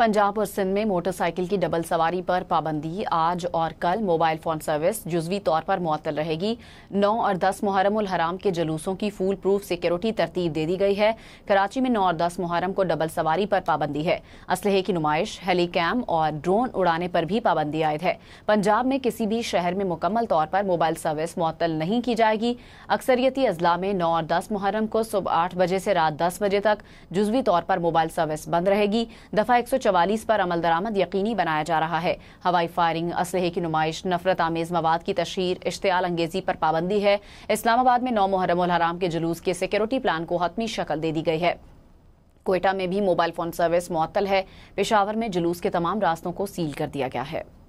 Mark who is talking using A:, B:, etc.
A: पंजाब और सिंध में मोटरसाइकिल की डबल सवारी पर पाबंदी आज और कल मोबाइल फोन सर्विस जुजवी तौर पर मुअतल रहेगी 9 और 10 मुहर्रम उल हराम के जुलूसों की फूल प्रूफ सिक्योरिटी तरतीब दे दी गई है कराची में 9 और 10 मुहर्रम को डबल सवारी पर पाबंदी है असलहे की नुमाइश हेली कैम और ड्रोन उड़ाने पर भी पाबंदी आयद है पंजाब में किसी भी शहर में मुकम्मल तौर पर मोबाइल सर्विस मुअतल नहीं की जाएगी अक्सरियती अजला में नौ और दस मुहर्रम को सुबह आठ बजे से रात दस बजे तक जुजवी तौर पर मोबाइल सर्विस बंद रहेगी दफा एक चवालीस पर अमल दरामद यकीनी बनाया जा रहा है हवाई फायरिंग असलहे की नुमाइश नफरत आमेज मवाद की तशहर इश्तियाल अंगेजी पर पाबंदी है इस्लामाबाद में नौ मुहरम हराम के जुलूस के सिक्योरिटी प्लान को हतमी शक्ल दे दी गई है कोयटा में भी मोबाइल फोन सर्विस मअतल है पेशावर में जुलूस के तमाम रास्तों को सील कर दिया गया है